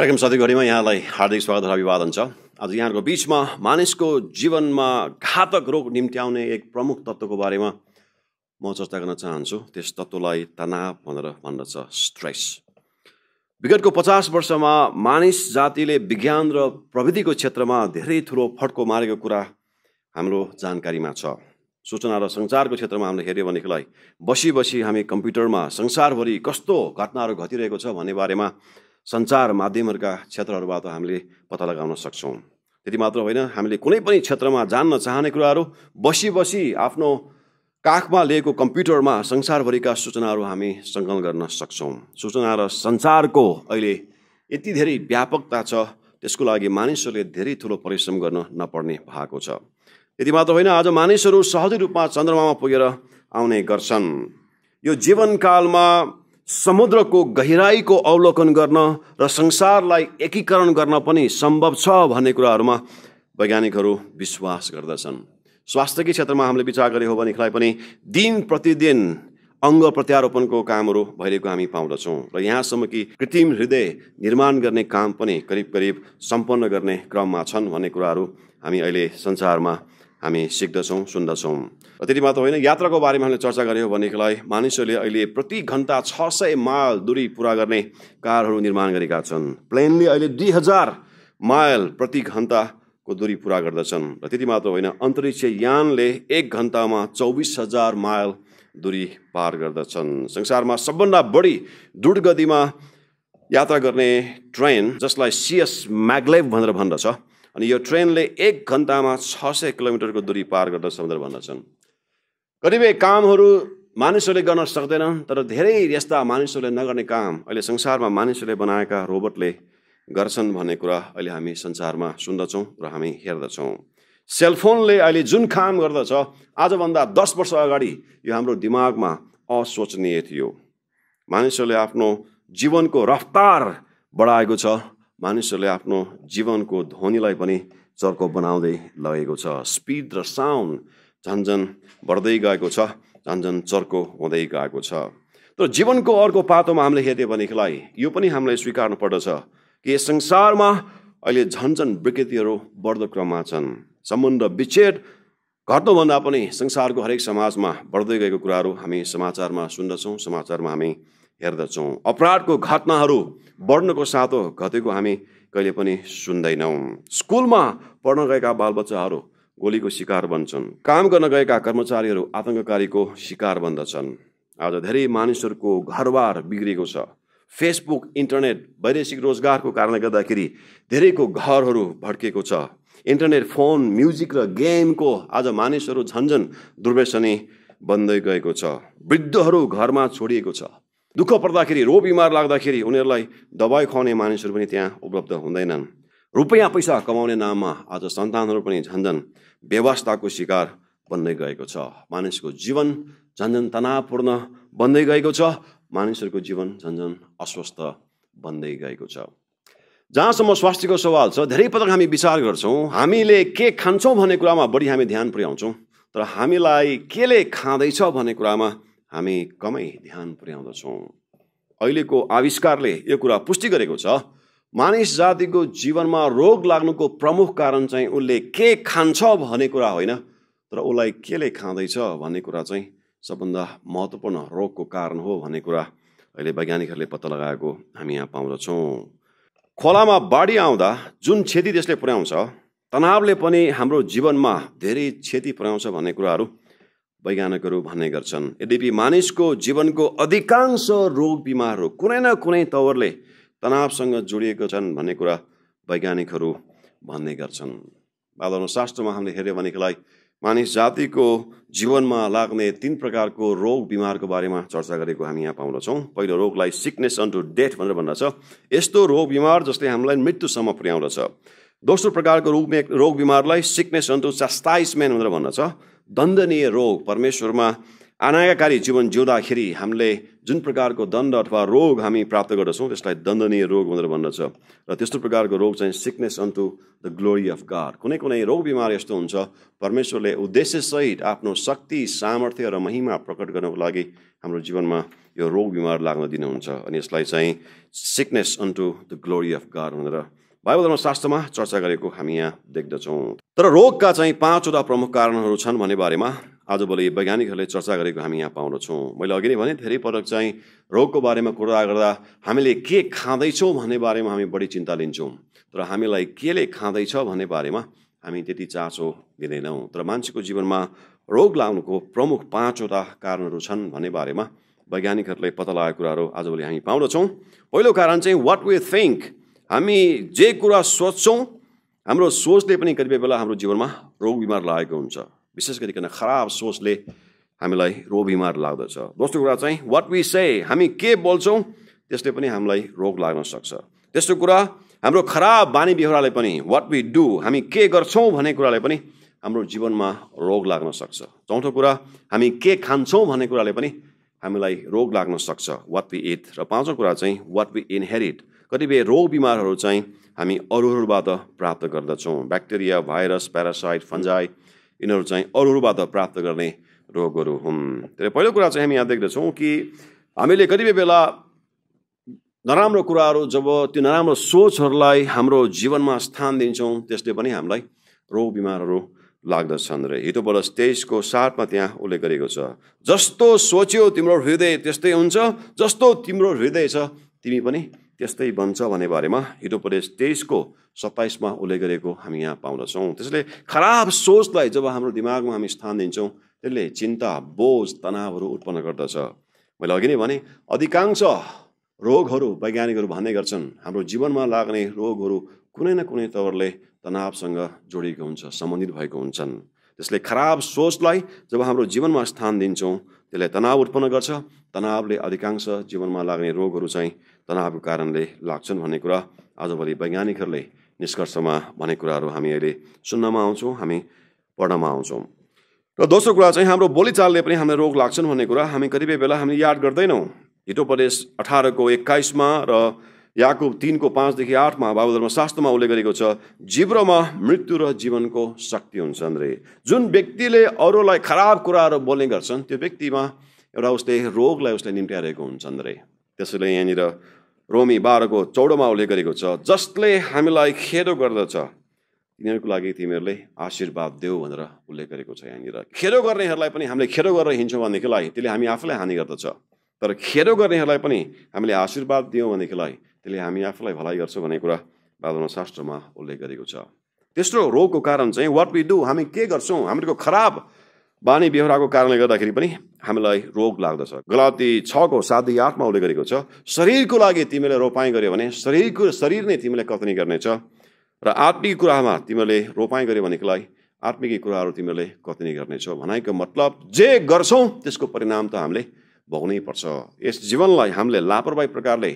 कार्यक्रम सधैँभरिमा यहाँलाई हार्दिक स्वागत र अभिवादन छ आज यहाँहरूको बिचमा मानिसको जीवनमा घातक रोग निम्त्याउने एक प्रमुख तत्त्वको बारेमा म चर्चा गर्न चाहन्छु त्यस तत्त्वलाई तनाव भनेर भन्दछ स्ट्रेस विगतको पचास वर्षमा मानिस जातिले विज्ञान र प्रविधिको क्षेत्रमा धेरै ठुलो फड्को मारेको कुरा हाम्रो जानकारीमा छ सूचना र सञ्चारको क्षेत्रमा हामीले हेऱ्यौँ भनेदेखिलाई बसी बसी हामी कम्प्युटरमा संसारभरि कस्तो घटनाहरू घटिरहेको छ भन्ने बारेमा सञ्चार माध्यमहरूका क्षेत्रहरूबाट हामीले पत्ता लगाउन सक्छौँ त्यति मात्र होइन हामीले कुनै पनि क्षेत्रमा जान्न चाहने कुराहरू बसी बसी आफ्नो काखमा लिएको कम्प्युटरमा संसारभरिका सूचनाहरू हामी सङ्कलन गर्न सक्छौँ सूचना र सञ्चारको अहिले यति धेरै व्यापकता छ त्यसको लागि मानिसहरूले धेरै ठुलो परिश्रम गर्न नपर्ने भएको छ त्यति मात्र होइन आज मानिसहरू सहजै रूपमा चन्द्रमामा पुगेर आउने गर्छन् यो जीवनकालमा समुद्रको गहिराईको अवलोकन गर्न र संसारलाई एकीकरण गर्न पनि सम्भव छ भन्ने कुराहरूमा वैज्ञानिकहरू विश्वास गर्दछन् स्वास्थ्यकै क्षेत्रमा हामीले विचार गरे हो भनेदेखिलाई पनि दिन प्रतिदिन अङ्ग प्रत्यारोपणको कामहरू भइरहेको हामी पाउँदछौँ र यहाँसम्म कि कृत्रिम हृदय निर्माण गर्ने काम पनि करिब करिब सम्पन्न गर्ने क्रममा छन् भन्ने कुराहरू हामी अहिले संसारमा हामी सिक्दछौँ सुन्दछौँ र त्यति मात्र होइन यात्राको बारेमा हामीले चर्चा गऱ्यौँ हो भनेदेखिलाई मानिसहरूले अहिले प्रति घन्टा छ सय माइल दूरी पुरा गर्ने कारहरू निर्माण गरेका छन् प्लेनले अहिले दुई हजार माइल प्रति घन्टाको दूरी पुरा गर्दछन् र त्यति मात्र होइन अन्तरिक्ष यानले एक घन्टामा चौबिस हजार माइल दूरी पार गर्दछन् संसारमा सबभन्दा बढी दुर्गतिमा यात्रा गर्ने ट्रेन जसलाई सिएस म्याग्लेभ भनेर भन्दछ अनि यो ट्रेनले एक घन्टामा छ सय किलोमिटरको दूरी पार गर्दा समुद्र भन्दछन् कतिपय कामहरू मानिसहरूले गर्न सक्दैनन् तर धेरै यस्ता मानिसहरूले नगर्ने काम अहिले संसारमा मानिसहरूले बनाएका रोबोटले गर्छन् भन्ने कुरा अहिले हामी संसारमा सुन्दछौँ र हामी हेर्दछौँ सेलफोनले अहिले जुन काम गर्दछ आजभन्दा दस वर्ष अगाडि यो हाम्रो दिमागमा असोचनीय थियो मानिसहरूले आफ्नो जीवनको रफ्तार बढाएको छ मानिसहरूले आफ्नो जीवनको ध्वनिलाई पनि चर्को बनाउँदै लगेको छ स्पिड र साउन्ड झन्झन बढ्दै गएको छ झन्झन चर्को हुँदै गएको छ तर जीवनको अर्को पातोमा हामीले हेऱ्यो भनेदेखिलाई यो पनि हामीलाई स्वीकार्नु पर्दछ कि यस संसारमा अहिले झन्झन विकृतिहरू बढ्दो क्रममा छन् सम्बन्ध विच्छेद घट्नुभन्दा पनि संसारको हरेक समाजमा बढ्दै गएको कुराहरू हामी समाचारमा सुन्दछौँ समाचारमा हामी हेर्दछौँ अपराधको घटनाहरू बढ्नको सातो घटेको हामी कहिले पनि सुन्दैनौँ स्कुलमा पढ्न गएका बालबच्चाहरू गोलीको शिकार बन्छन् काम गर्न गएका कर्मचारीहरू आतङ्ककारीको शिकार बन्दछन् आज धेरै मानिसहरूको घरबार बिग्रिएको छ फेसबुक इन्टरनेट वैदेशिक रोजगारको कारणले गर्दाखेरि धेरैको घरहरू भड्किएको छ इन्टरनेट फोन म्युजिक र गेमको आज मानिसहरू झन्झन दुर्वेसनी बन्दै गएको छ वृद्धहरू घरमा छोडिएको छ दुःख पर्दाखेरि रोग बिमार लाग्दाखेरि उनीहरूलाई दबाई खुवाउने मानिसहरू पनि त्यहाँ उपलब्ध हुँदैनन् रुपियाँ पैसा कमाउने नाममा आज सन्तानहरू पनि झन्झन व्यवस्थाको शिकार बन्दै गएको छ मानिसको जीवन झन्झन तनावपूर्ण बन्दै गएको छ मानिसहरूको जीवन झन्झन अस्वस्थ बन्दै गएको छ जहाँसम्म स्वास्थ्यको सवाल छ धेरै पटक हामी विचार गर्छौँ हामीले के खान्छौँ भन्ने कुरामा बढी हामी ध्यान पुर्याउँछौँ तर हामीलाई केले खाँदैछ भन्ने कुरामा हामी कमै ध्यान पुर्याउँदछौँ अहिलेको आविष्कारले यो कुरा पुष्टि गरेको छ मानिस जातिको जीवनमा रोग लाग्नुको प्रमुख कारण चाहिँ उसले के खान्छ भन्ने कुरा होइन तर उसलाई केले खाँदैछ भन्ने कुरा चाहिँ सबभन्दा महत्त्वपूर्ण रोगको कारण हो भन्ने कुरा अहिले वैज्ञानिकहरूले पत्ता लगाएको हामी यहाँ पाउँदछौँ खोलामा बाढी आउँदा जुन क्षति त्यसले पुर्याउँछ तनावले पनि हाम्रो जीवनमा धेरै क्षति पुर्याउँछ भन्ने कुराहरू वैज्ञानिकहरू भन्ने गर्छन् यद्यपि मानिसको जीवनको अधिकांश रोग बिमारहरू कुनै न कुनै तवरले तनावसँग जोडिएको छन् भन्ने कुरा वैज्ञानिकहरू भन्ने गर्छन् वातावरण शास्त्रमा हामीले हेऱ्यौँ भनेदेखिलाई मानिस जातिको जीवनमा लाग्ने तिन प्रकारको रोग बिमारको बारेमा चर्चा गरेको हामी यहाँ पाउँदछौँ पहिलो रोगलाई सिकनेस अन टु डेथ भनेर भन्दछ यस्तो रोग बिमार जसले हामीलाई मृत्युसम्म पुर्याउँदछ दोस्रो प्रकारको रोग रोग बिमारलाई सिकनेस अन टु चास्ताइसमेन भनेर भन्दछ दण्डनीय रोग परमेश्वरमा अनायाकारी जीवन जिउँदाखेरि हामीले जुन प्रकारको दण्ड अथवा रोग हामी प्राप्त गर्दछौँ त्यसलाई दण्डनीय रोग भनेर भन्दछ र त्यस्तो प्रकारको रोग चाहिँ sickness unto the glory of God कुनै कुनै रोग बिमार यस्तो हुन्छ परमेश्वरले उद्देश्यसहित आफ्नो शक्ति सामर्थ्य र महिमा प्रकट गर्नको लागि हाम्रो जीवनमा यो रोग बिमार लाग्न दिनुहुन्छ अनि यसलाई चाहिँ sickness unto the glory of God भनेर बाइबल धर्मशास्त्रमा चर्चा गरेको हामी यहाँ देख्दछौँ तर रोगका चाहिँ पाँचवटा प्रमुख कारणहरू छन् भन्ने बारेमा आजभोलि वैज्ञानिकहरूले चर्चा गरेको हामी यहाँ पाउँदछौँ मैले अघि नै भने धेरै पटक चाहिँ रोगको बारेमा कुरा गर्दा हामीले के खाँदैछौँ भन्ने बारेमा हामी बढी चिन्ता लिन्छौँ तर हामीलाई केले खाँदैछ भन्ने बारेमा हामी त्यति चासो दिँदैनौँ तर मान्छेको जीवनमा रोग लाग्नुको प्रमुख पाँचवटा कारणहरू छन् भन्ने बारेमा वैज्ञानिकहरूले पत्ता लगाएको कुराहरू आजभोलि हामी पाउँदछौँ पहिलो कारण चाहिँ वाट वी थिङ्क हामी जे कुरा सोच्छौँ हाम्रो सोचले पनि कतिपय बेला हाम्रो जीवनमा रोग बिमार लागेको हुन्छ विशेष गरिकन खराब सोचले हामीलाई रोग बिमार लाग्दछ दोस्रो कुरा चाहिँ वाट वी से हामी के बोल्छौँ त्यसले पनि हामीलाई रोग लाग्न सक्छ त्यस्तो कुरा हाम्रो खराब बानी बेहोराले पनि वाट वी डु हामी के गर्छौँ भन्ने कुराले पनि हाम्रो जीवनमा रोग लाग्न सक्छ चौथो कुरा हामी के खान्छौँ भन्ने कुराले पनि हामीलाई रोग लाग्न सक्छ वाट वी इट र पाँचौँ कुरा चाहिँ वाट वी इनहेरिट कतिपय रोग बिमारहरू चाहिँ हामी अरूहरूबाट प्राप्त गर्दछौँ ब्याक्टेरिया भाइरस प्यारासाइट फन्जाई यिनीहरू चाहिँ अरूहरूबाट प्राप्त गर्ने रोगहरू हुन् र पहिलो कुरा चाहिँ हामी यहाँ देख्दछौँ कि हामीले कतिपय बेला नराम्रो कुराहरू जब त्यो नराम्रो सोचहरूलाई हाम्रो जीवनमा स्थान दिन्छौँ त्यसले पनि हामीलाई रोग बिमारहरू लाग्दछन् र हितोपरस तेइसको साथमा त्यहाँ उल्लेख गरेको छ जस्तो सोच्यो तिम्रो हृदय त्यस्तै हुन्छ जस्तो तिम्रो हृदय छ तिमी पनि त्यस्तै बन्छ भन्ने बारेमा हिटोपदेश तेइसको सत्ताइसमा उल्लेख गरेको हामी यहाँ पाउँदछौँ त्यसले खराब सोचलाई जब हाम्रो दिमागमा हामी स्थान दिन्छौँ त्यसले चिन्ता बोझ तनावहरू उत्पन्न गर्दछ मैले अघि नै भने अधिकांश रोगहरू वैज्ञानिकहरू भन्ने गर्छन् हाम्रो जीवनमा लाग्ने रोगहरू कुनै न कुनै तवरले तनावसँग जोडिएको हुन्छ सम्बन्धित भएको हुन्छन् त्यसले खराब सोचलाई जब हाम्रो जीवनमा स्थान दिन्छौँ त्यसले तनाव उत्पन्न गर्छ तनावले अधिकांश जीवनमा लाग्ने रोगहरू चाहिँ तनावको कारणले लाग्छन् भन्ने कुरा आजभोलि वैज्ञानिकहरूले निष्कर्षमा भन्ने कुराहरू हामी अहिले सुन्नमा आउँछौँ हामी पढ्नमा आउँछौँ र दोस्रो कुरा चाहिँ हाम्रो बोलीचालले पनि हामीलाई रोग लाग्छन् भन्ने कुरा हामी कतिपय बेला हामी याद गर्दैनौँ हिटो प्रदेश अठारको एक्काइसमा र याकुब तिनको पाँचदेखि आठमा बाबुधर्म शास्त्रमा उल्लेख गरेको छ जिब्रोमा मृत्यु र जीवनको शक्ति हुन्छन् रे जुन व्यक्तिले अरूलाई खराब कुराहरू बोल्ने गर्छन् त्यो व्यक्तिमा एउटा उसले रोगलाई उसले निम्ट्याइरहेको हुन्छन् रे त्यसैले यहाँनिर रोमी बाह्रको चौडोमा उल्लेख गरेको छ जसले हामीलाई खेरो गर्दछ तिनीहरूको लागि तिमीहरूले आशीर्वाद देऊ भनेर उल्लेख गरेको छ यहाँनिर खेरो गर्नेहरूलाई पनि हामीले खेरो गरेर हिँड्छौँ भनेदेखिलाई त्यसले हामी आफूलाई हानि गर्दछ तर खेरो गर्नेहरूलाई पनि हामीले आशीर्वाद दियौँ भनेदेखिलाई त्यसले हामी आफूलाई भलाइ गर्छौँ भन्ने कुरा बादमा शास्त्रमा उल्लेख गरेको छ तेस्रो रोगको कारण चाहिँ वाट वी डु हामी के गर्छौँ हाम्रो खराब बानी बेहोराको कारणले गर्दाखेरि पनि हामीलाई रोग लाग्दछ गलाती छको साथी आठमा उसले गरेको छ शरीरको लागि तिमीले रोपाई गर्यो भने शरीरको शरीर नै तिमीले कतनी गर्नेछ र आत्मिक कुरामा तिमीले रोपाइँ गर्यो भनेकोलाई आत्मिक कुराहरू तिमीले कतनी गर्नेछौ भनाइको मतलब जे गर्छौँ त्यसको परिणाम त हामीले भोग्नै पर्छ यस जीवनलाई हामीले लापरवाही प्रकारले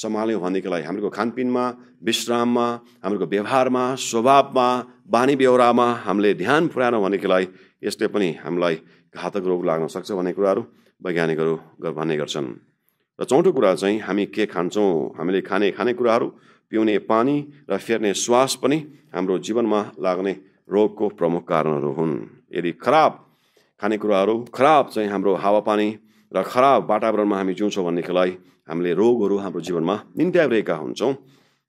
सम्हाल्यौँ भनेदेखिलाई हाम्रो खानपिनमा विश्राममा हाम्रो व्यवहारमा स्वभावमा बानी बेहोरामा हामीले ध्यान पुऱ्याएनौँ भनेदेखिलाई यसले पनि हामीलाई घातक रोग लाग्न सक्छ भन्ने कुराहरू वैज्ञानिकहरू भन्ने गर्छन् र चौथो कुरा चाहिँ हामी के खान्छौँ हामीले खाने खानेकुराहरू पिउने पानी र फेर्ने श्वास पनि हाम्रो जीवनमा लाग्ने रोगको प्रमुख कारणहरू हुन् यदि खराब खानेकुराहरू खराब चाहिँ हाम्रो हावापानी र खराब वातावरणमा हामी जिउँछौँ भनेदेखिलाई हामीले रोगहरू हाम्रो जीवनमा निम्त्याइरहेका हुन्छौँ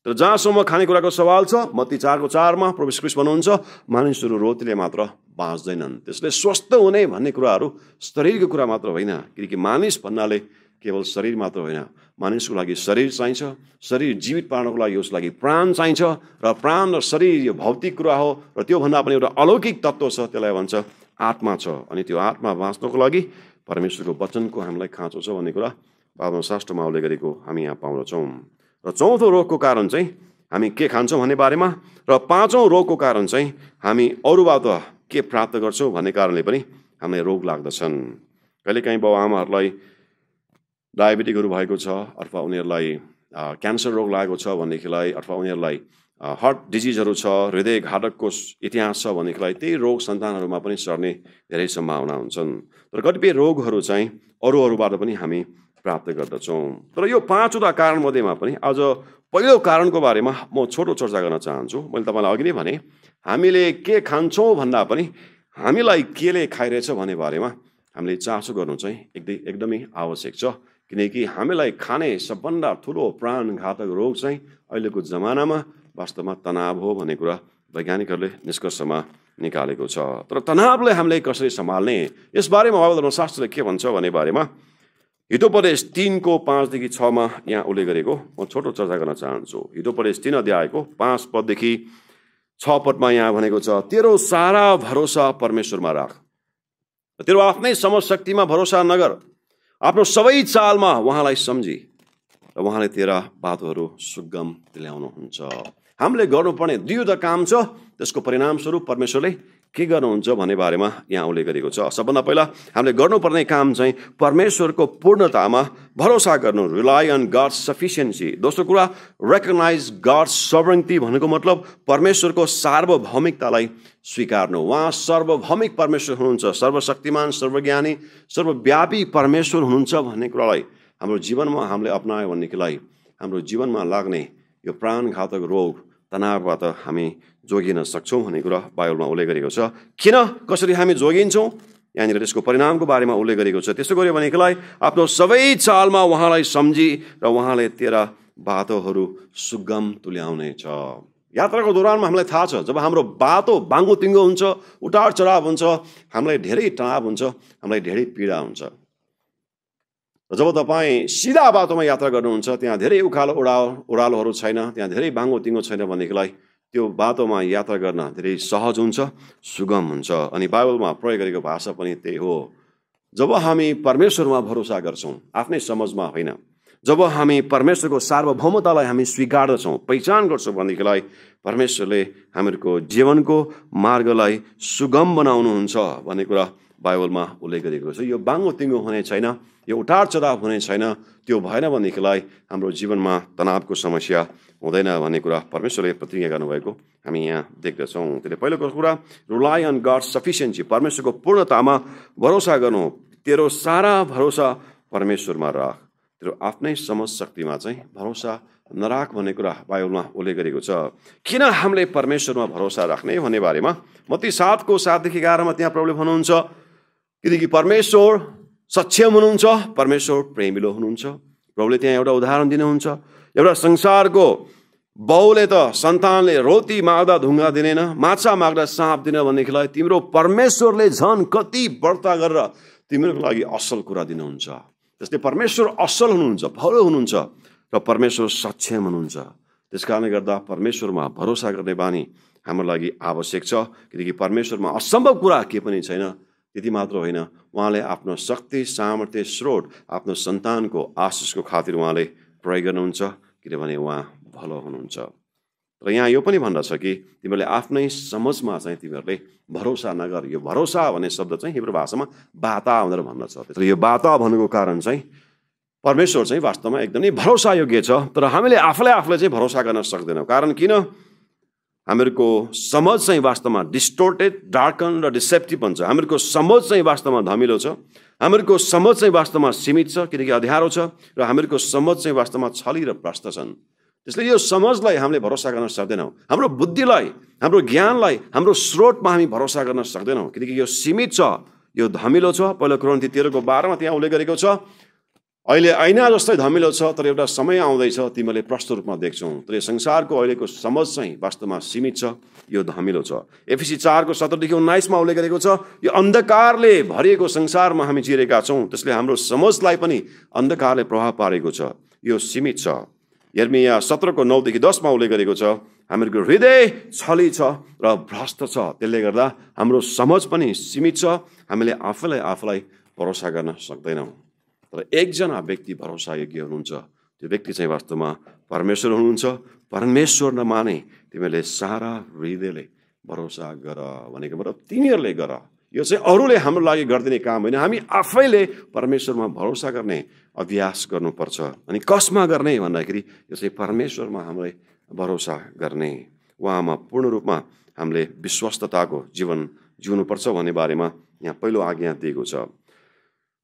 तर जहाँसम्म खानेकुराको सवाल छ मत्ती चारको चारमा प्रवेश कृष्ण भन्नुहुन्छ मानिसहरू रोतीले मात्र बाँच्दैनन् त्यसले स्वस्थ हुने भन्ने कुराहरू शरीरको कुरा मात्र होइन किनकि मानिस भन्नाले केवल शरीर मात्र होइन मानिसको लागि शरीर चाहिन्छ शरीर जीवित पार्नको लागि उसको लागि प्राण चाहिन्छ र प्राण र शरीर यो भौतिक कुरा हो र त्योभन्दा पनि एउटा अलौकिक तत्त्व छ त्यसलाई भन्छ आत्मा छ अनि त्यो आत्मा बाँच्नको लागि परमेश्वरको वचनको हामीलाई खाँचो छ भन्ने कुरा बाबा शास्त्रमा उल्लेख गरेको हामी यहाँ पाउँदछौँ र चौथो रोगको कारण चाहिँ हामी के खान्छौँ भन्ने बारेमा र पाँचौँ रोगको कारण चाहिँ हामी अरूबाट के प्राप्त गर्छौँ भन्ने कारणले पनि हामीलाई रोग लाग्दछन् कहिलेकाहीँ बाउ आमाहरूलाई डायबेटिकहरू भएको छ अथवा उनीहरूलाई क्यान्सर रोग लागेको छ भनेदेखिलाई अथवा उनीहरूलाई हार्ट डिजिजहरू छ हृदयघातकको इतिहास छ भनेदेखिलाई त्यही रोग सन्तानहरूमा पनि सर्ने धेरै सम्भावना हुन्छन् तर कतिपय रोगहरू चाहिँ अरू अरूबाट पनि हामी प्राप्त गर्दछौँ तर यो पाँचवटा कारणमध्येमा पनि आज पहिलो कारणको बारेमा म छोटो चर्चा गर्न चाहन्छु मैले तपाईँलाई अघि नै भने हामीले के खान्छौँ भन्दा पनि हामीलाई केले खाइरहेछ भन्ने बारेमा हामीले चासो गर्नु चाहिँ एकदम एकदमै आवश्यक छ किनकि हामीलाई खाने सबभन्दा ठुलो प्राणघातक रोग चाहिँ अहिलेको जमानामा वास्तवमा तनाव हो भन्ने कुरा वैज्ञानिकहरूले निष्कर्षमा निकालेको छ तर तनावलाई हामीले कसरी सम्हाल्ने यसबारेमा बाबु धर्मशास्त्रले के भन्छ भन्ने बारेमा हितोपदेश तिनको पाँचदेखि छमा यहाँ उल्लेख गरेको म छोटो चर्चा गर्न चाहन्छु हितोपदेश तिन अध्यायको पाँच पददेखि छ पदमा यहाँ भनेको छ तेरो सारा भरोसा परमेश्वरमा राख तेरो आफ्नै समशक्तिमा भरोसा नगर आफ्नो सबै चालमा उहाँलाई सम्झी र उहाँले तेरा बाटोहरू सुगम ल्याउनुहुन्छ हामीले गर्नुपर्ने दुईवटा काम छ त्यसको परिणामस्वरूप परमेश्वरले के गर्नुहुन्छ भन्ने बारेमा यहाँ उल्लेख गरेको छ सबभन्दा पहिला हामीले गर्नुपर्ने काम चाहिँ परमेश्वरको पूर्णतामा भरोसा गर्नु रिलाय अन गड सफिसियन्सी दोस्रो कुरा रेकगनाइज गड सर्वङ्ती भनेको मतलब परमेश्वरको सार्वभौमिकतालाई स्वीकार्नु उहाँ सार्वभौमिक परमेश्वर हुनुहुन्छ सर्वशक्तिमान सर्वज्ञानी सर्वव्यापी परमेश्वर हुनुहुन्छ भन्ने कुरालाई हाम्रो जीवनमा हामीले अप्नायो भनेदेखिलाई हाम्रो जीवनमा लाग्ने यो प्राणघातक रोग तनावबाट हामी जोगिन सक्छौँ भन्ने कुरा बाइबलमा उल्लेख गरेको छ किन कसरी हामी जोगिन्छौँ यहाँनिर त्यसको परिणामको बारेमा उल्लेख गरेको छ त्यसो गऱ्यो भनेकोलाई आफ्नो सबै चालमा उहाँलाई सम्झी र उहाँले तेरा बाटोहरू सुगम तुल्याउनेछ यात्राको दौरानमा हामीलाई थाहा छ जब हाम्रो बाटो बाङ्गो तिङ्गो हुन्छ उटार चढाव हुन्छ हामीलाई धेरै तनाव हुन्छ हामीलाई धेरै पीडा हुन्छ र जब तपाईँ सिधा बाटोमा यात्रा गर्नुहुन्छ त्यहाँ धेरै उखालो उडाव ओह्रालोहरू छैन त्यहाँ धेरै बाङ्गो तिङ्गो छैन भनेदेखिलाई त्यो बाटोमा यात्रा गर्न धेरै सहज हुन्छ सुगम हुन्छ अनि बाइबलमा प्रयोग गरेको भाषा पनि त्यही हो जब हामी परमेश्वरमा भरोसा गर्छौँ आफ्नै समाजमा होइन जब हामी परमेश्वरको सार्वभौमतालाई हामी स्वीकार्दछौँ पहिचान गर्छौँ भनेदेखिलाई परमेश्वरले हामीहरूको जीवनको मार्गलाई सुगम बनाउनुहुन्छ भन्ने कुरा बाइबलमा उल्लेख गरिएको छ यो बाङ्गो तिङ्गो हुने छैन यो उठार चढाव हुने छैन त्यो भएन भनेदेखिलाई हाम्रो जीवनमा तनावको समस्या हुँदैन भन्ने कुरा परमेश्वरले प्रतिज्ञा गर्नुभएको हामी यहाँ देख्दछौँ त्यसले पहिलो कुरा रुलाइ अन गड सफिसियन्सी परमेश्वरको पूर्णतामा भरोसा गर्नु तेरो सारा भरोसा परमेश्वरमा राख तेरो आफ्नै समझ शक्तिमा चाहिँ भरोसा नराख भन्ने कुरा बाइबलमा उल्लेख गरेको छ किन हामीले परमेश्वरमा भरोसा राख्ने भन्ने बारेमा ती सातको सातदेखि एघारमा त्यहाँ प्रब्लम हुनुहुन्छ किनकि परमेश्वर सक्षम हुनुहुन्छ परमेश्वर प्रेमिलो हुनुहुन्छ प्रभुले त्यहाँ एउटा उदाहरण दिनुहुन्छ एउटा संसारको बाउले त सन्तानले रोती माग्दा ढुङ्गा दिनेन माछा माग्दा साँप दिने भनेदेखिलाई तिम्रो परमेश्वरले झन् कति व्रता गरेर तिम्रोको लागि असल कुरा दिनुहुन्छ जस्तै परमेश्वर असल हुनुहुन्छ भलो हुनुहुन्छ र परमेश्वर सक्षम हुनुहुन्छ त्यस कारणले गर्दा परमेश्वरमा भरोसा गर्ने बानी हाम्रो लागि आवश्यक छ किनकि परमेश्वरमा असम्भव कुरा के पनि छैन त्यति मात्र होइन उहाँले आफ्नो शक्ति सामर्थ्य स्रोत आफ्नो सन्तानको आशिषको खातिर उहाँले प्रयोग गर्नुहुन्छ किनभने उहाँ भलो हुनुहुन्छ र यहाँ यो पनि भन्दछ कि तिमीहरूले आफ्नै समाजमा चाहिँ तिमीहरूले भरोसा नगर यो भरोसा भन्ने शब्द चाहिँ हिब्रो भाषामा बाता भनेर भन्दछ र यो बाता भन्नुको कारण चाहिँ परमेश्वर चाहिँ वास्तवमा एकदमै भरोसा योग्य छ तर हामीले आफूलाई आफूलाई चाहिँ भरोसा गर्न सक्दैनौँ कारण किन हामीहरूको समाज चाहिँ वास्तवमा डिस्टोर्टेड डार्कन र डिसेप्टिभ भन्छ हामीहरूको समाज चाहिँ वास्तवमा धमिलो छ हामीहरूको समाज चाहिँ वास्तवमा सीमित छ किनकि अध्ययारो छ र हामीहरूको समाज चाहिँ वास्तवमा छली र भ्रष्ट छन् त्यसले यो समाजलाई हामीले भरोसा गर्न सक्दैनौँ हाम्रो बुद्धिलाई हाम्रो ज्ञानलाई हाम्रो स्रोतमा हामी भरोसा गर्न सक्दैनौँ किनकि यो सीमित छ यो धमिलो छ पहिलो क्रोन्ती तेह्रको बाह्रमा त्यहाँ उल्लेख गरेको छ अहिले ऐना जस्तै धमिलो छ तर एउटा समय आउँदैछ तिमीले प्रष्ट रूपमा देख्छौ तर यो संसारको अहिलेको समझ चाहिँ वास्तवमा सीमित छ यो धमिलो छ एफिसी चारको सत्रदेखि उन्नाइसमा उल्लेख गरेको छ यो अन्धकारले भरिएको संसारमा हामी जिरेका छौँ त्यसले हाम्रो समझलाई पनि अन्धकारले प्रभाव पारेको छ यो सीमित छ हेर्मी यहाँ सत्रको नौदेखि दसमा उल्लेख गरेको छ हामीहरूको हृदय छली छ र भ्रष्ट छ त्यसले गर्दा हाम्रो समझ पनि सीमित छ हामीले आफैलाई आफूलाई भरोसा गर्न सक्दैनौँ तर एकजना व्यक्ति भरोसा योग्य हुनुहुन्छ त्यो व्यक्ति चाहिँ वास्तवमा परमेश्वर हुनुहुन्छ परमेश्वर नमाने तिमीहरूले सारा हृदयले भरोसा गर भनेको मतलब तिमीहरूले गर यो चाहिँ अरूले हाम्रो लागि गरिदिने काम होइन हामी आफैले परमेश्वरमा भरोसा गर्ने अभ्यास गर्नुपर्छ अनि कसमा गर्ने भन्दाखेरि यो चाहिँ परमेश्वरमा हामीले भरोसा गर्ने उहाँमा पूर्ण रूपमा हामीले विश्वस्तताको जीवन जिउनुपर्छ भन्ने बारेमा यहाँ पहिलो आज्ञा दिएको छ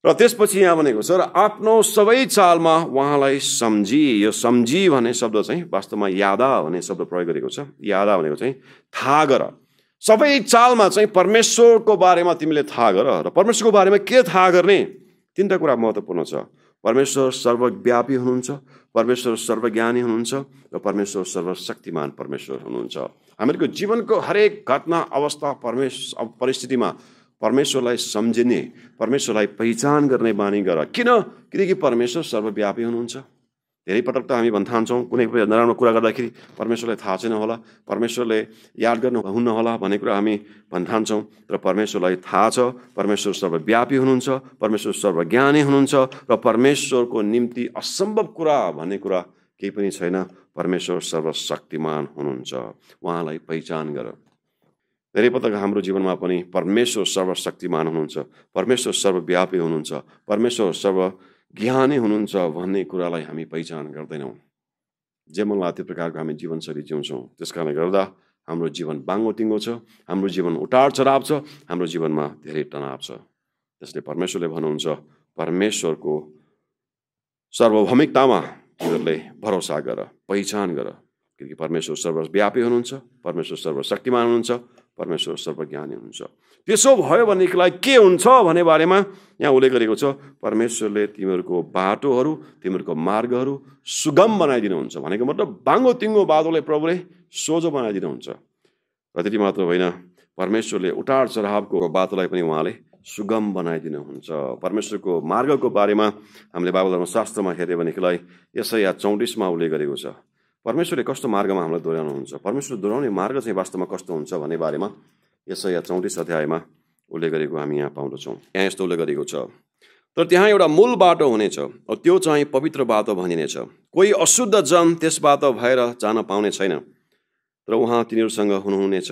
र त्यसपछि यहाँ भनेको छ र आफ्नो सबै चालमा उहाँलाई सम्झी यो सम्झी भन्ने शब्द चाहिँ वास्तवमा यादा भन्ने शब्द प्रयोग गरेको छ यादा भनेको चाहिँ थाहा गर सबै चालमा चाहिँ परमेश्वरको बारेमा तिमीले थाहा गर र परमेश्वरको बारेमा के थाहा गर्ने तिनवटा कुरा महत्त्वपूर्ण छ परमेश्वर सर्वव्यापी हुनुहुन्छ परमेश्वर सर्वज्ञानी हुनुहुन्छ र परमेश्वर सर्वशक्तिमान परमेश्वर हुनुहुन्छ हामीहरूको जीवनको हरेक घटना अवस्था परमेश्वर परिस्थितिमा परमेश्वरलाई सम्झिने परमेश्वरलाई पहिचान गर्ने बानी गर किन किनकि परमेश्वर सर्वव्यापी हुनुहुन्छ धेरै पटक त हामी भन्थान्छौँ कुनै पनि नराम्रो कुरा गर्दाखेरि परमेश्वरलाई थाहा छैन होला परमेश्वरले याद गर्नु हुन्न होला भन्ने कुरा हामी भन्थान्छौँ र परमेश्वरलाई थाहा छ परमेश्वर सर्वव्यापी हुनुहुन्छ परमेश्वर सर्वज्ञानी हुनुहुन्छ र परमेश्वरको निम्ति असम्भव कुरा भन्ने कुरा केही पनि छैन परमेश्वर सर्वशक्तिमान हुनुहुन्छ उहाँलाई पहिचान गर धेरै पटक हाम्रो जीवनमा पनि परमेश्वर सर्वशक्तिमान हुनुहुन्छ परमेश्वर सर्वव्यापी हुनुहुन्छ परमेश्वर सर्व ज्ञानी हुनुहुन्छ भन्ने कुरालाई हामी पहिचान गर्दैनौँ जे मलाई त्यो प्रकारको हामी जीवनशैली जिउँछौँ त्यस कारणले गर्दा हाम्रो जीवन बाङ्गो तिङ्गो छ हाम्रो जीवन उटार चढाव छ हाम्रो जीवनमा धेरै तनाव छ त्यसले परमेश्वरले भन्नुहुन्छ परमेश्वरको सार्वभौमिकतामा तिमीहरूले भरोसा गर पहिचान गर किनकि परमेश्वर सर्वव्यापी हुनुहुन्छ परमेश्वर सर्वशक्तिमान हुनुहुन्छ परमेश्वर सर्वज्ञानी हुन्छ त्यसो भयो भनेदेखिलाई के हुन्छ भन्ने बारेमा यहाँ उल्लेख गरेको छ परमेश्वरले तिमीहरूको बाटोहरू तिमीहरूको मार्गहरू सुगम बनाइदिनुहुन्छ भनेको मतलब बाङ्गो तिङ्गो बादोले प्रभुले सोझो बनाइदिनुहुन्छ र त्यति मात्र होइन परमेश्वरले उटार चढावको बाटोलाई पनि उहाँले सुगम बनाइदिनुहुन्छ परमेश्वरको मार्गको बारेमा हामीले बाबु धर्मशास्त्रमा हेऱ्यो भनेदेखिलाई यसै या चौतिसमा उल्लेख गरेको छ परमेश्वरले कस्तो मार्गमा हामीलाई दोहोऱ्याउनुहुन्छ परमेश्वर दोहोऱ्याउने मार्ग चाहिँ वास्तवमा कस्तो हुन्छ भन्ने बारेमा यसै यहाँ चौतिस अध्यायमा उल्लेख गरेको हामी यहाँ पाउँदछौँ यहाँ यस्तो उल्लेख गरेको छ तर त्यहाँ एउटा मूल बाटो हुनेछ अब त्यो चाहिँ पवित्र बाटो भनिनेछ कोही अशुद्ध जन त्यस बाटो भएर जान पाउने छैन तर उहाँ तिनीहरूसँग हुनुहुनेछ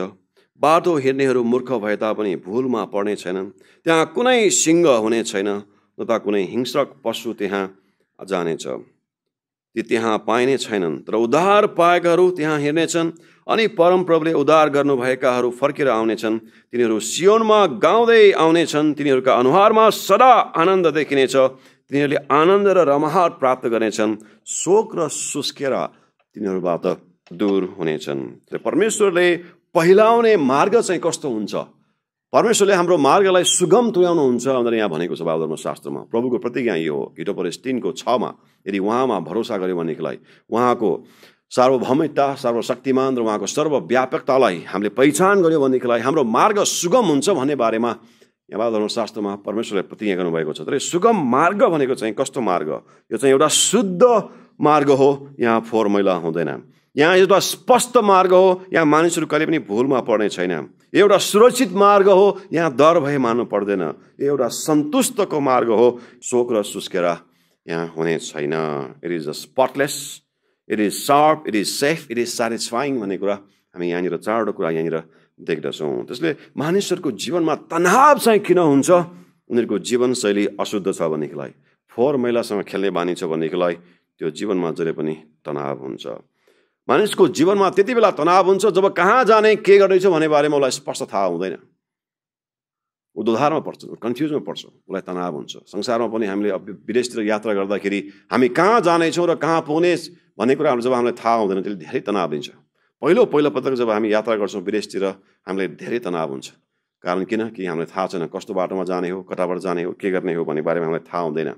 बाटो हेर्नेहरू मूर्ख भए तापनि भुलमा पर्ने छैनन् त्यहाँ कुनै सिङ्ग हुने छैन न त कुनै हिंस्रक पशु त्यहाँ जानेछ ती त्यहाँ पाइने छैनन् तर उद्धार पाएकाहरू त्यहाँ हिँड्नेछन् अनि परमप्रभुले उद्धार गर्नुभएकाहरू फर्केर आउनेछन् तिनीहरू सियोनमा गाउँदै आउनेछन् तिनीहरूका अनुहारमा सदा आनन्द देखिनेछ तिनीहरूले आनन्द र रमहार प्राप्त गर्नेछन् शोक र सुस्केर तिनीहरूबाट दूर हुनेछन् परमेश्वरले पहिलाउने मार्ग चाहिँ कस्तो हुन्छ परमेश्वरले हाम्रो मार्गलाई सुगम तुल्याउनुहुन्छ भनेर यहाँ भनेको छ बाबुधर्म शास्त्रमा प्रभुको प्रतिज्ञा यो हो तिनको छमा यदि उहाँमा भरोसा गऱ्यो भनेदेखिलाई उहाँको सार्वभौमिकता सर्वशक्तिमान र उहाँको सर्वव्यापकतालाई हामीले पहिचान गऱ्यो भनेदेखिलाई हाम्रो मार्ग सुगम हुन्छ भन्ने बारेमा यहाँ बाबुधर्म शास्त्रमा परमेश्वरले प्रतिज्ञा गर्नुभएको छ तर सुगम मार्ग भनेको चाहिँ कस्तो मार्ग यो चाहिँ एउटा शुद्ध मार्ग हो यहाँ फोहोर मैला हुँदैन यहाँ एउटा स्पष्ट मार्ग हो यहाँ मानिसहरू कहिले पनि भुलमा पर्ने छैन एउटा सुरक्षित मार्ग हो यहाँ डर भए मान्नु पर्दैन एउटा सन्तुष्टको मार्ग हो शोक र सुस्केर यहाँ हुने छैन it is a spotless it is sharp it is safe it is satisfying भन्ने कुरा हामी यहाँनिर चारवटा कुरा यहाँनिर देख्दछौँ त्यसले मानिसहरूको जीवनमा तनाव चाहिँ किन हुन्छ उनीहरूको जीवनशैली अशुद्ध छ भनेदेखिलाई फोहोर मैलासँग खेल्ने बानी छ भनेदेखिलाई त्यो जीवनमा जहिले पनि तनाव हुन्छ मानिसको जीवनमा त्यति बेला तनाव हुन्छ जब कहाँ जाने के गर्दैछ भन्ने बारेमा उसलाई स्पष्ट थाहा हुँदैन ऊ दुधारमा पर्छ कन्फ्युजमा पर्छ उसलाई तनाव हुन्छ संसारमा पनि हामीले विदेशतिर यात्रा गर्दाखेरि हामी कहाँ जानेछौँ र कहाँ पुग्ने भन्ने कुरा जब हामीलाई थाहा हुँदैन त्यसले धेरै तनाव दिन्छ पहिलो पहिलो पटक जब हामी यात्रा गर्छौँ विदेशतिर हामीलाई धेरै तनाव हुन्छ कारण किन कि हामीलाई थाहा छैन कस्तो बाटोमा जाने हो कताबाट जाने हो के गर्ने हो भन्ने बारेमा हामीलाई थाहा हुँदैन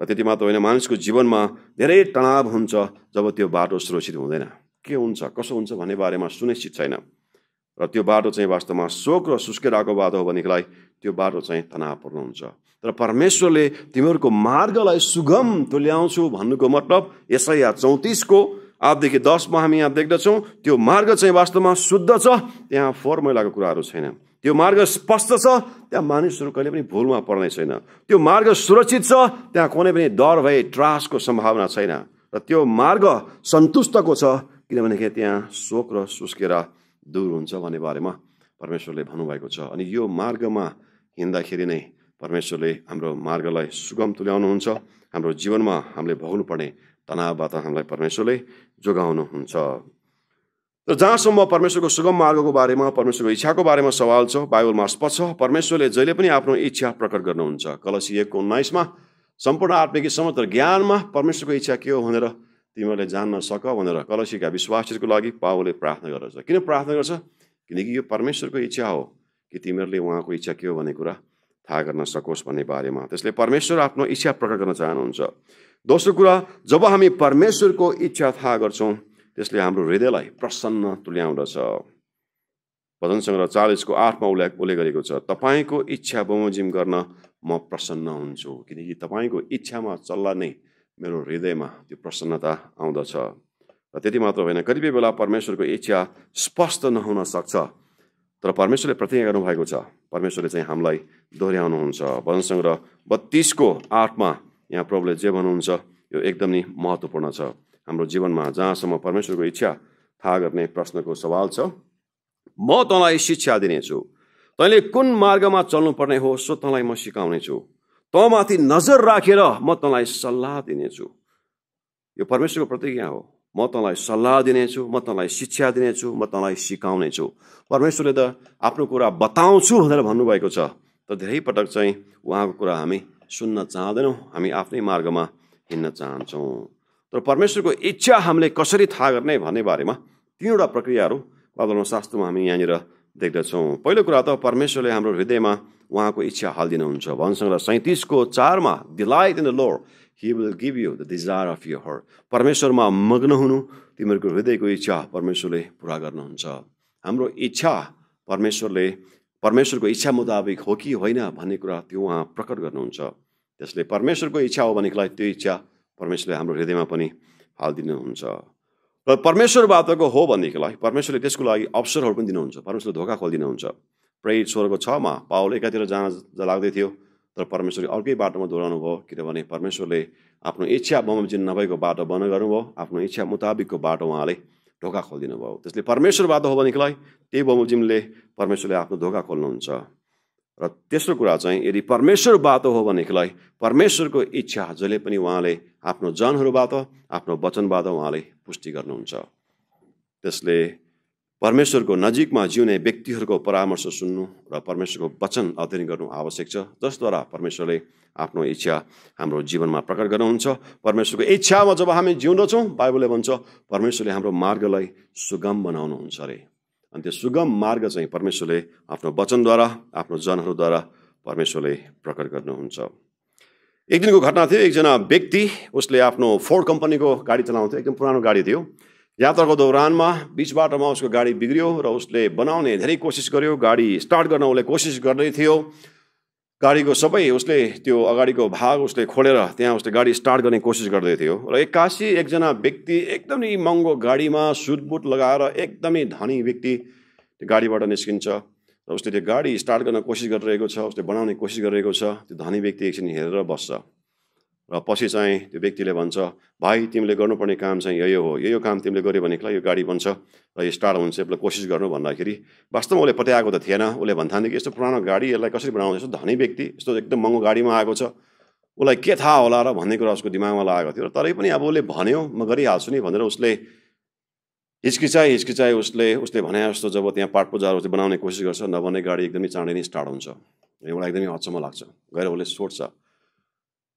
र त्यति मात्र होइन मानिसको जीवनमा धेरै तनाव हुन्छ जब त्यो बाटो सुरक्षित हुँदैन के हुन्छ कसो हुन्छ भन्ने बारेमा सुनिश्चित छैन र त्यो बाटो चाहिँ वास्तवमा शोक र सुस्केराको बाटो हो भनेदेखिलाई त्यो बाटो चाहिँ तनावपूर्ण हुन्छ तर परमेश्वरले तिमीहरूको मार्गलाई सुगम तुल्याउँछु भन्नुको मतलब यसै या चौतिसको आजदेखि दसमा हामी यहाँ देख्दछौँ त्यो मार्ग चाहिँ वास्तवमा शुद्ध छ त्यहाँ फोहोर मैलाको कुराहरू छैन त्यो मार्ग स्पष्ट छ त्यहाँ मानिसहरू कहिले पनि भुलमा पर्ने छैन त्यो मार्ग सुरक्षित छ त्यहाँ कुनै पनि डर भए त्रासको सम्भावना छैन र त्यो मार्ग सन्तुष्टको छ किनभनेदेखि त्यहाँ शोक र सुस्केर दूर हुन्छ भन्ने बारेमा परमेश्वरले भन्नुभएको छ अनि यो मार्गमा हिँड्दाखेरि नै परमेश्वरले हाम्रो मार्गलाई सुगम तुल्याउनुहुन्छ हाम्रो जीवनमा हामीले भोग्नुपर्ने तनावबाट हामीलाई परमेश्वरले जोगाउनुहुन्छ र जहाँसम्म परमेश्वरको सुगम मार्गको बारेमा परमेश्वरको इच्छाको बारेमा सवाल छ बाइबलमा स्पष्ट छ परमेश्वरले जहिले पनि आफ्नो इच्छा प्रकट गर्नुहुन्छ कलसी एकको उन्नाइसमा सम्पूर्ण आत्मिक समत्र ज्ञानमा परमेश्वरको इच्छा के हो भनेर तिमीहरूले जान्न सक भनेर कलसीका विश्वासहरूको लागि पावले प्रार्थना गर्दछ किन प्रार्थना गर्छ किनकि यो परमेश्वरको इच्छा हो कि तिमीहरूले उहाँको इच्छा के हो भन्ने कुरा थाहा गर्न सकोस् भन्ने बारेमा त्यसले परमेश्वर आफ्नो इच्छा प्रकट गर्न चाहनुहुन्छ दोस्रो कुरा जब हामी परमेश्वरको इच्छा थाहा गर्छौँ त्यसले हाम्रो हृदयलाई प्रसन्न तुल्याउँदछ भजन सङ्ग्रह चालिसको आठमा उल्लेख उल्लेख गरेको छ तपाईँको इच्छा बमोजिम गर्न म प्रसन्न हुन्छु किनकि तपाईँको इच्छामा चल्ला नै मेरो हृदयमा त्यो प्रसन्नता आउँदछ र त्यति मात्र होइन कतिपय बेला परमेश्वरको इच्छा स्पष्ट नहुन सक्छ तर परमेश्वरले प्रतिज्ञा गर्नुभएको छ परमेश्वरले चाहिँ हामीलाई दोहोऱ्याउनुहुन्छ भजन सङ्ग्रह बत्तिसको आठमा यहाँ प्रभुले जे भन्नुहुन्छ यो एकदमै महत्त्वपूर्ण छ हाम्रो जीवनमा जहाँसम्म परमेश्वरको इच्छा थाहा गर्ने प्रश्नको सवाल छ म तँलाई शिक्षा दिनेछु तैँले कुन मार्गमा चल्नुपर्ने हो सो तँलाई म सिकाउनेछु तँमाथि नजर राखेर म तँलाई सल्लाह दिनेछु यो परमेश्वरको प्रतिज्ञा हो म तँलाई सल्लाह दिनेछु म तँलाई शिक्षा दिनेछु म तँलाई सिकाउनेछु परमेश्वरले त आफ्नो कुरा बताउँछु भनेर भन्नुभएको छ तर धेरै पटक चाहिँ उहाँको कुरा हामी सुन्न चाहँदैनौँ हामी आफ्नै मार्गमा हिँड्न चाहन्छौँ तर परमेश्वरको इच्छा हामीले कसरी थाहा गर्ने भन्ने बारेमा तिनवटा प्रक्रियाहरू बादलमा शास्त्रमा हामी यहाँनिर देख्दछौँ पहिलो कुरा त परमेश्वरले हाम्रो हृदयमा उहाँको इच्छा हालिदिनुहुन्छ भनसँग सैँतिसको चारमा delight in the Lord he will give you the desire of your heart परमेश्वरमा मग्न हुनु तिमीहरूको हृदयको इच्छा परमेश्वरले पुरा गर्नुहुन्छ हाम्रो इच्छा परमेश्वरले परमेश्वरको इच्छा मुताबिक हो कि होइन भन्ने कुरा त्यो उहाँ प्रकट गर्नुहुन्छ त्यसले परमेश्वरको इच्छा हो भनेकोलाई त्यो इच्छा परमेश्वरले हाम्रो हृदयमा पनि हालिदिनुहुन्छ र परमेश्वरबाटको हो भनेदेखिलाई परमेश्वरले त्यसको लागि अवसरहरू पनि दिनुहुन्छ परमेश्वरले धोका खोलिदिनुहुन्छ प्रै स्वरको छमा पावल एकातिर जान लाग्दै थियो तर परमेश्वरले अर्कै बाटोमा दोहोऱ्याउनु भयो किनभने परमेश्वरले आफ्नो इच्छा बमोजिन नभएको बाटो बन्द गर्नुभयो आफ्नो इच्छा मुताबिकको बाटो उहाँले ढोका खोलिदिनु भयो त्यसले परमेश्वरबाट हो भनेदेखिलाई त्यही बमोजिमले परमेश्वरले आफ्नो धोका खोल्नुहुन्छ र तेस्रो कुरा चाहिँ यदि परमेश्वर बाटो हो भनेदेखिलाई परमेश्वरको इच्छा जहिले पनि उहाँले आफ्नो जनहरूबाट आफ्नो वचनबाट उहाँले पुष्टि गर्नुहुन्छ त्यसले परमेश्वरको नजिकमा जिउने व्यक्तिहरूको परामर्श सुन्नु र परमेश्वरको वचन अध्ययन गर्नु आवश्यक छ जसद्वारा परमेश्वरले आफ्नो इच्छा हाम्रो जीवनमा प्रकट गर्नुहुन्छ परमेश्वरको इच्छामा जब हामी जिउँदछौँ बाइबलले भन्छ परमेश्वरले हाम्रो मार्गलाई सुगम बनाउनुहुन्छ अरे अनि त्यो सुगम मार्ग चाहिँ परमेश्वरले आफ्नो वचनद्वारा आफ्नो जनहरूद्वारा परमेश्वरले प्रकट गर्नुहुन्छ एक दिनको घटना थियो एकजना व्यक्ति उसले आफ्नो फोर्ड कम्पनीको गाडी चलाउँथ्यो एकदम पुरानो गाडी थियो यात्राको दौरानमा बिच बाटोमा उसको गाडी बिग्रियो र उसले बनाउने धेरै कोसिस गर्यो गाडी स्टार्ट गर्न उसले कोसिस गर्दै थियो गाडीको सबै उसले त्यो अगाडिको भाग उसले खोलेर त्यहाँ उसले गाडी स्टार्ट गर्ने कोसिस गर्दै थियो र एक्कासी एकजना व्यक्ति एकदमै महँगो गाडीमा सुटबुट लगाएर एकदमै धनी व्यक्ति त्यो गाडीबाट निस्किन्छ र उसले त्यो गाडी स्टार्ट गर्न कोसिस गरिरहेको छ उसले बनाउने कोसिस गरिरहेको छ त्यो धनी व्यक्ति एकछिन हेरेर बस्छ र पछि चाहिँ त्यो व्यक्तिले भन्छ भाइ तिमीले गर्नुपर्ने काम चाहिँ यही हो यही काम तिमीले गर्यो भने यो गाडी बन्छ र यो स्टार्ट हुन्छ यसलाई कोसिस गर्नु भन्दाखेरि वास्तवमा उसले पत्याएको त थिएन उसले भन्थ्यो कि यस्तो पुरानो गाडी यसलाई कसरी बनाउँछ यस्तो धनी व्यक्ति यस्तो एकदम महँगो गाडीमा आएको छ उसलाई के थाहा होला र भन्ने कुरा उसको दिमागमा लागेको थियो र तरै पनि अब उसले भन्यो म गरिहाल्छु नि भनेर उसले हिचकिचाए हिचकिचाए उसले उसले भने जस्तो जब त्यहाँ पाठ पूजाहरू बनाउने कोसिस गर्छ नभने गाडी एकदमै चाँडै नै स्टार्ट हुन्छ एउटा एकदमै अचम्म लाग्छ गएर उसले सोध्छ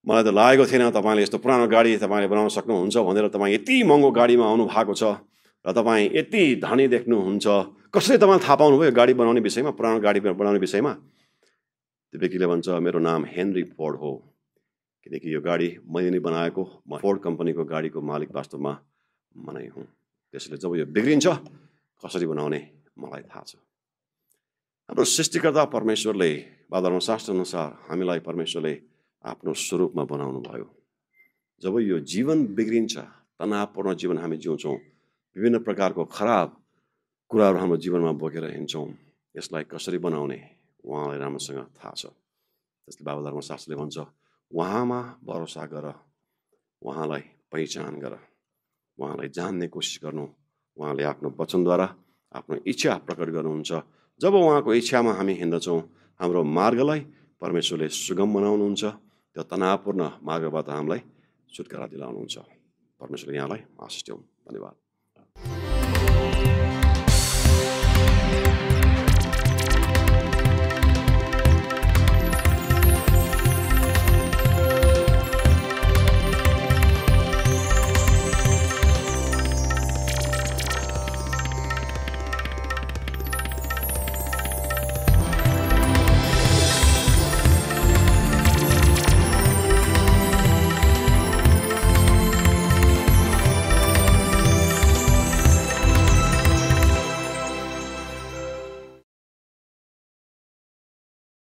मलाई त लागेको थिएन तपाईँले यस्तो पुरानो गाडी तपाईँले बनाउन सक्नुहुन्छ भनेर तपाईँ यति महँगो गाडीमा आउनु भएको छ र तपाईँ यति धनी देख्नुहुन्छ कसरी तपाईँले थाहा पाउनुभयो गाडी बनाउने विषयमा पुरानो गाडी बनाउने विषयमा त्यो व्यक्तिले भन्छ मेरो नाम हेनरी फोर्ड हो किनकि यो गाडी मैले नै बनाएको म फोर्ड कम्पनीको गाडीको मालिक वास्तवमा म नै हुँ त्यसैले जब यो बिग्रिन्छ कसरी बनाउने मलाई थाहा छ हाम्रो सृष्टिकर्ता परमेश्वरले वा अनुसार हामीलाई परमेश्वरले आफ्नो स्वरूपमा बनाउनु भयो जब यो जीवन बिग्रिन्छ तनावपूर्ण जीवन हामी जिउँछौँ विभिन्न प्रकारको खराब कुराहरू हाम्रो जीवनमा बोकेर हिँड्छौँ यसलाई कसरी बनाउने उहाँलाई राम्रोसँग थाहा छ त्यसले बाबु शास्त्रले भन्छ उहाँमा भरोसा गर उहाँलाई पहिचान गर उहाँलाई जान्ने कोसिस गर्नु उहाँले आफ्नो वचनद्वारा आफ्नो इच्छा प्रकट गर्नुहुन्छ जब उहाँको इच्छामा हामी हिँड्दछौँ हाम्रो मार्गलाई परमेश्वरले सुगम बनाउनुहुन्छ त्यो तनावपूर्ण मार्गबाट हामीलाई छुटकारा दिलाउनुहुन्छ परमेश्वर यहाँलाई आशिष धन्यवाद